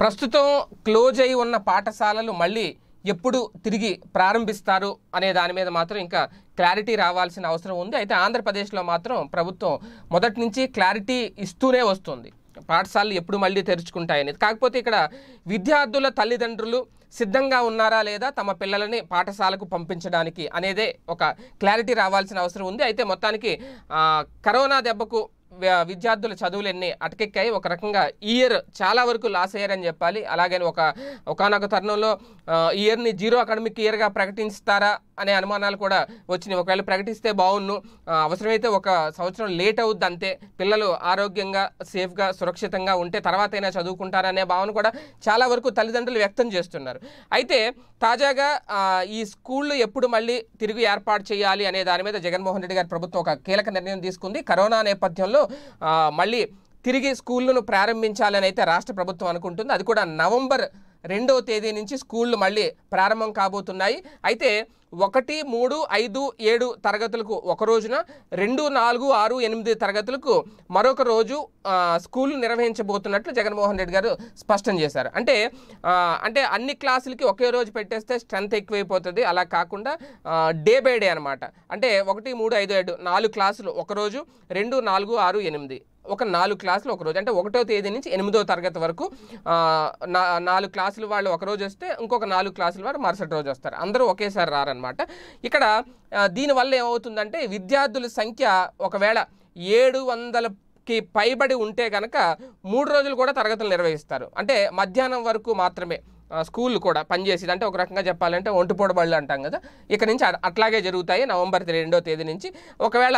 ప్రస్తుతం క్లోజ్ అయి ఉన్న పాఠశాలలు మళ్ళీ ఎప్పుడు తిరిగి ప్రారంభిస్తారు అనే దాని మీద మాత్రం ఇంకా క్లారిటీ రావాల్సిన అవసరం ఉంది అయితే ఆంధ్రప్రదేశ్లో మాత్రం ప్రభుత్వం మొదటి నుంచి క్లారిటీ ఇస్తూనే వస్తుంది పాఠశాలలు ఎప్పుడు మళ్ళీ తెరుచుకుంటాయని కాకపోతే ఇక్కడ విద్యార్థుల తల్లిదండ్రులు సిద్ధంగా ఉన్నారా లేదా తమ పిల్లలని పాఠశాలకు పంపించడానికి అనేదే ఒక క్లారిటీ రావాల్సిన అవసరం ఉంది అయితే మొత్తానికి కరోనా దెబ్బకు విద్యార్థుల చదువులు ఎన్ని అటకెక్కాయి ఒక రకంగా ఇయర్ చాలా వరకు లాస్ అయ్యారని చెప్పాలి అలాగే ఒక ఒకనొక తరుణంలో ఇయర్ని జీరో అకాడమిక్ ఇయర్గా ప్రకటిస్తారా అనే అనుమానాలు కూడా వచ్చినాయి ఒకవేళ ప్రకటిస్తే బాగుండు అవసరమైతే ఒక సంవత్సరం లేట్ అవుద్ది అంతే పిల్లలు ఆరోగ్యంగా సేఫ్గా సురక్షితంగా ఉంటే తర్వాతైనా చదువుకుంటారనే భావన కూడా చాలా వరకు తల్లిదండ్రులు వ్యక్తం చేస్తున్నారు అయితే తాజాగా ఈ స్కూళ్ళు ఎప్పుడు మళ్ళీ తిరిగి ఏర్పాటు చేయాలి అనే దాని మీద జగన్మోహన్ రెడ్డి గారి ప్రభుత్వం ఒక కీలక నిర్ణయం తీసుకుంది కరోనా నేపథ్యంలో మళ్ళీ తిరిగి స్కూళ్ళను ప్రారంభించాలని అయితే రాష్ట్ర ప్రభుత్వం అనుకుంటుంది అది కూడా నవంబర్ రెండవ తేదీ నుంచి స్కూళ్ళు మళ్ళీ ప్రారంభం కాబోతున్నాయి అయితే ఒకటి మూడు ఐదు ఏడు తరగతులకు ఒక రోజున రెండు నాలుగు ఆరు ఎనిమిది తరగతులకు మరొక రోజు స్కూల్ నిర్వహించబోతున్నట్లు జగన్మోహన్ రెడ్డి గారు స్పష్టం చేశారు అంటే అంటే అన్ని క్లాసులకి ఒకే రోజు పెట్టేస్తే స్ట్రెంత్ ఎక్కువైపోతుంది అలా కాకుండా డే బై డే అనమాట అంటే ఒకటి మూడు ఐదు ఏడు నాలుగు క్లాసులు ఒక రోజు రెండు నాలుగు ఆరు ఎనిమిది ఒక నాలుగు క్లాసులు ఒక రోజు అంటే ఒకటో తేదీ నుంచి ఎనిమిదో తరగతి వరకు నాలుగు క్లాసులు వాళ్ళు ఒక రోజు వస్తే ఇంకొక నాలుగు క్లాసులు వాళ్ళు మరుసటి రోజు వస్తారు అందరూ ఒకేసారి రారనమాట ఇక్కడ దీనివల్ల ఏమవుతుందంటే విద్యార్థుల సంఖ్య ఒకవేళ ఏడు వందల కి పైబడి ఉంటే కనుక మూడు రోజులు కూడా తరగతులు నిర్వహిస్తారు అంటే మధ్యాహ్నం వరకు మాత్రమే స్కూల్ కూడా పనిచేసేది అంటే ఒక రకంగా చెప్పాలంటే ఒంటిపూడ బళ్ళు అంటాం కదా ఇక నుంచి అట్లాగే జరుగుతాయి నవంబర్ రెండో తేదీ నుంచి ఒకవేళ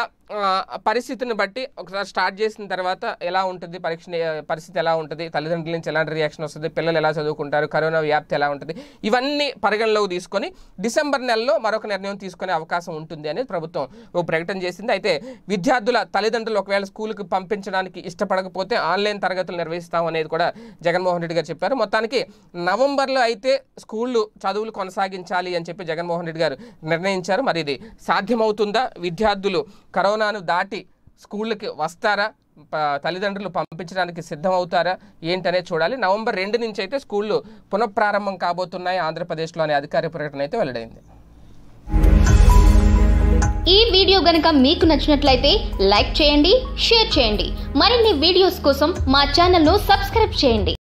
పరిస్థితిని బట్టి ఒకసారి స్టార్ట్ చేసిన తర్వాత ఎలా ఉంటుంది పరీక్ష పరిస్థితి ఎలా ఉంటుంది తల్లిదండ్రుల నుంచి ఎలాంటి రియాక్షన్ వస్తుంది పిల్లలు ఎలా చదువుకుంటారు కరోనా వ్యాప్తి ఎలా ఉంటుంది ఇవన్నీ పరిగణలోకి తీసుకొని డిసెంబర్ నెలలో మరొక నిర్ణయం తీసుకునే అవకాశం ఉంటుంది అనేది ప్రభుత్వం ఒక ప్రకటన చేసింది అయితే విద్యార్థుల తల్లిదండ్రులు ఒకవేళ స్కూల్కి పంపించడానికి ఇష్టపడకపోతే ఆన్లైన్ తరగతులు నిర్వహిస్తాం అనేది కూడా జగన్మోహన్ రెడ్డి గారు చెప్పారు మొత్తానికి నవంబర్ డిసెంబర్లో అయితే స్కూళ్ళు చదువులు కొనసాగించాలి అని చెప్పి జగన్మోహన్ రెడ్డి గారు నిర్ణయించారు మరి ఇది సాధ్యమవుతుందా విద్యార్థులు కరోనాను దాటి స్కూళ్ళకి వస్తారా తల్లిదండ్రులు పంపించడానికి సిద్ధమవుతారా ఏంటనే చూడాలి నవంబర్ రెండు నుంచి అయితే స్కూళ్ళు పునఃప్రారంభం కాబోతున్నాయి ఆంధ్రప్రదేశ్లో అనే అధికారిక ప్రకటన అయితే వెల్లడైంది ఈ వీడియో గనుక మీకు నచ్చినట్లయితే లైక్ చేయండి షేర్ చేయండి మరిన్ని వీడియోస్ కోసం మా ఛానల్ను సబ్స్క్రైబ్ చేయండి